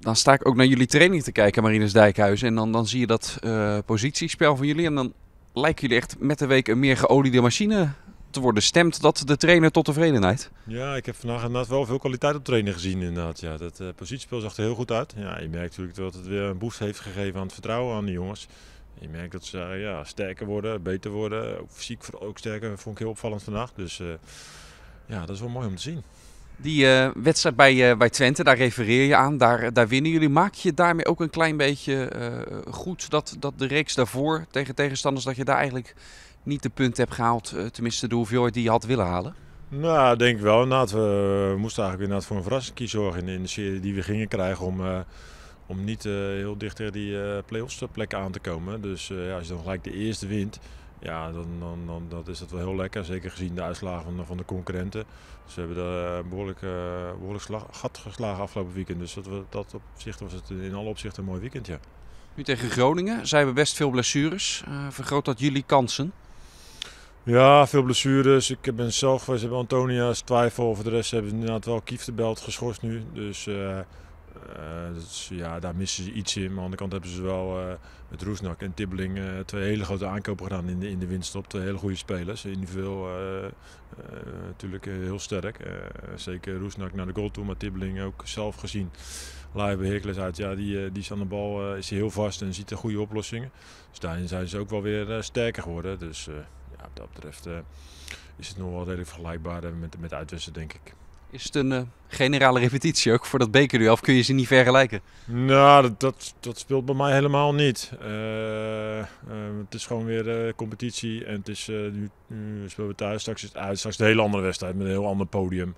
dan sta ik ook naar jullie training te kijken, Marines Dijkhuizen. En dan, dan zie je dat eh, positiespel van jullie. En dan lijken jullie echt met de week een meer geoliede machine te worden. Stemt dat de trainer tot tevredenheid? Ja, ik heb vandaag inderdaad wel veel kwaliteit op trainen gezien. Inderdaad. Ja, dat eh, positiespel zag er heel goed uit. Ja, je merkt natuurlijk dat het weer een boost heeft gegeven aan het vertrouwen aan de jongens. Je merkt dat ze ja, sterker worden, beter worden. Ook fysiek ook sterker, vond ik heel opvallend vandaag. Dus eh, ja, dat is wel mooi om te zien. Die eh, wedstrijd bij, eh, bij Twente, daar refereer je aan, daar, daar winnen jullie. Maak je daarmee ook een klein beetje eh, goed dat, dat de reeks daarvoor tegen tegenstanders, dat je daar eigenlijk niet de punt hebt gehaald, tenminste de hoeveelheid die je had willen halen? Nou, denk ik wel. Inderdaad, nou, we moesten eigenlijk inderdaad voor een verrassing zorgen in, de serie die we gingen krijgen om, om niet heel dicht tegen die play-offs plek aan te komen. Dus ja, als je dan gelijk de eerste wint, ja, dan, dan, dan dat is dat wel heel lekker. Zeker gezien de uitslagen van, van de concurrenten. Ze dus hebben daar eh, behoorlijk, eh, behoorlijk slag, gat geslagen afgelopen weekend. Dus dat, dat zich was het in alle opzichten een mooi weekend, ja. Nu tegen Groningen zijn we best veel blessures. Eh, vergroot dat jullie kansen? Ja, veel blessures. Ik ben zelf geweest, hebben Antonia's twijfel. Voor de rest hebben ze inderdaad wel Kief de Belt geschorst nu. Dus... Eh, dus ja, daar missen ze iets in. Maar aan de andere kant hebben ze wel eh, met Roesnak en Tibbeling eh, twee hele grote aankopen gedaan in de, in de winststop. Twee hele goede spelers. Individueel natuurlijk heel sterk. zeker Roesnak naar de goal toe, maar Tibbeling ook zelf gezien. live bij uit, ja, die, die is aan de bal is heel vast en ziet de goede oplossingen. Dus daarin zijn ze ook wel weer sterker geworden. Dus ja, wat dat betreft is het nog wel redelijk vergelijkbaar met, met uitwisselen, denk ik. Is het een eh, generale repetitie ook voor dat bekerduel? Of kun je ze niet vergelijken? Nou, dat, dat, speelt bij mij helemaal niet. Eh, eh, het is gewoon weer competitie. En het is, nu, nu, spelen we thuis, straks is het uit. Straks een hele andere wedstrijd met een heel ander podium.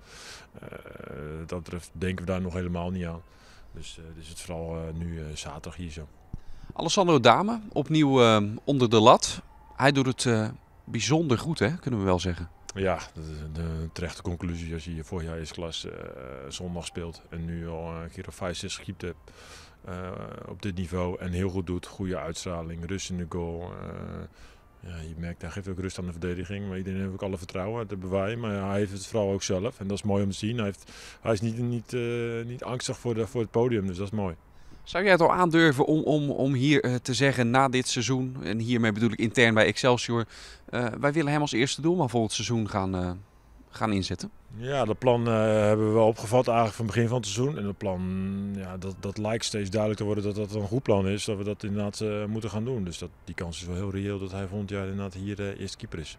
dat betreft denken we daar nog helemaal niet aan. Dus, dus het is vooral nu zaterdag hier zo. Alessandro Dame, opnieuw onder de lat. Hij doet het bijzonder goed, hè? kunnen we wel zeggen. Ja, dat is een, eh, terechte conclusie als je vorig jaar eerste klas eh, zondag speelt en nu al een keer of 5, 6 gekiept hebt eh, op dit niveau en heel goed doet. Goede uitstraling, rust in de goal. ja, je merkt, hij geeft ook rust aan de verdediging, maar iedereen heeft ook alle vertrouwen, dat bewijzen Maar hij heeft het vooral ook zelf en dat is mooi om te zien. Hij, heeft, hij is niet, niet, niet angstig voor, de, voor het podium, dus dat is mooi. Zou jij het al aandurven om, om, om hier eh, te zeggen na dit seizoen, en hiermee bedoel ik intern bij Excelsior, eh, wij willen hem als eerste doelman het seizoen gaan, eh, gaan inzetten? Ja, dat plan hebben we opgevat eigenlijk van begin van het seizoen. En dat plan, ja, dat, dat lijkt steeds duidelijk te worden dat dat een goed plan is, dat we dat inderdaad moeten gaan doen. Dus dat, die kans is wel heel reëel dat hij volgend jaar inderdaad hier eerste keeper is.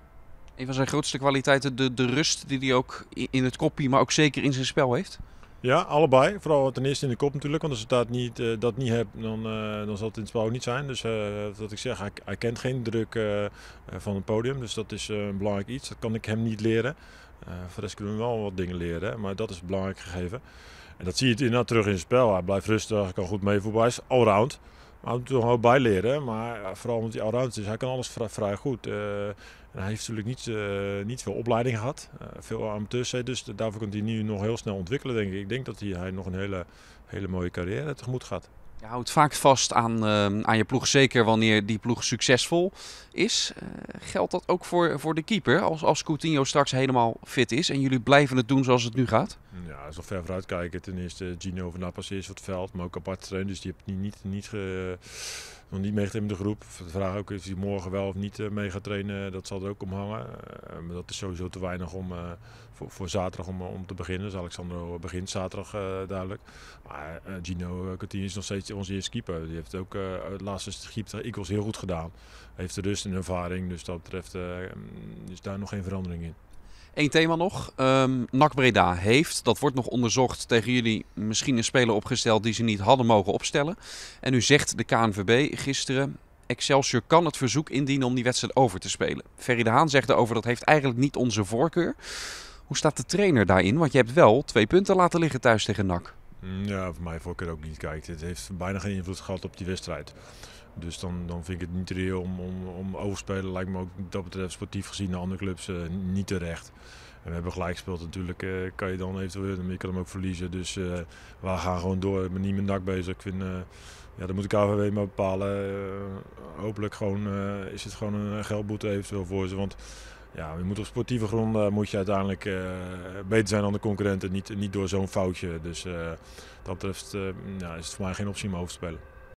Een van zijn grootste kwaliteiten, de, de rust die hij ook in het koppie, maar ook zeker in zijn spel heeft? Ja, allebei. Vooral ten eerste in de kop natuurlijk. Want als ik dat niet, uh, dat niet heb, dan, eh, dan zal het in het spel ook niet zijn. Dus wat eh, ik zeg, hij, kent geen druk van het podium. Dus dat is een belangrijk iets. Dat kan ik hem niet leren. voor de kunnen we wel wat dingen leren. Maar dat is belangrijk gegeven. En dat zie je inderdaad terug in het spel. Hij blijft rustig, kan goed mee Hij is allround. Maar moet toch wel bijleren. Maar vooral omdat hij al allround is. Hij kan alles vrij, goed. Eh, en hij heeft natuurlijk niet, eh, niet veel opleiding gehad. Uh, veel amateurs. Dus daarvoor kan hij nu nog heel snel ontwikkelen, denk ik. Ik denk dat hij, hij nog een hele, hele mooie carrière tegemoet gaat. Je houdt vaak vast aan, aan je ploeg. Zeker wanneer die ploeg succesvol is. geldt dat ook voor, voor de keeper? Als, als Coutinho straks helemaal fit is en jullie blijven het doen zoals het nu gaat? als we is ver vooruit kijken. Ten eerste, Gino van Nappas is op het veld, maar ook apart trainen. Dus die hebt niet, niet, niet eh, nog niet meegetraind met de groep. De vraag ook of hij morgen wel of niet eh, mee gaat trainen, dat zal er ook om hangen. Eh, maar dat is sowieso te weinig om, voor, voor zaterdag om, om te beginnen. Dus Alexandro begint zaterdag duidelijk. Maar Gino Coutinho is nog steeds onze eerste keeper. Die heeft ook het laatste keeper ik was heel goed gedaan. heeft de rust en ervaring, dus dat betreft mm, is daar nog geen verandering in. Eén thema nog. Um, ehm, NAC Breda heeft, dat wordt nog onderzocht, tegen jullie misschien een speler opgesteld die ze niet hadden mogen opstellen. En u zegt de KNVB gisteren, Excelsior kan het verzoek indienen om die wedstrijd over te spelen. Ferry de Haan zegt erover, dat heeft eigenlijk niet onze voorkeur. Hoe staat de trainer daarin? Want je hebt wel twee punten laten liggen thuis tegen NAC. Mm, ja, voor mij voorkeur ook niet. Kijk, het heeft bijna geen invloed gehad op die wedstrijd. Dus dan, dan vind ik het niet reëel om, om, om overspelen. Lijkt me ook dat betreft sportief gezien de andere clubs uh, niet terecht. En we hebben gelijk gespeeld natuurlijk. Eh, kan je dan eventueel winnen, maar je kan hem ook verliezen. Dus eh, we gaan gewoon door. Ik ben niet met dak bezig. Ik vind, ja, dat moet de KVW maar bepalen. hopelijk gewoon, is het gewoon een geldboete eventueel voor ze. Want ja, je moet op sportieve gronden moet je uiteindelijk beter zijn dan de concurrenten. Niet, niet door zo'n foutje. Dus dat betreft is het voor mij geen optie om over te spelen.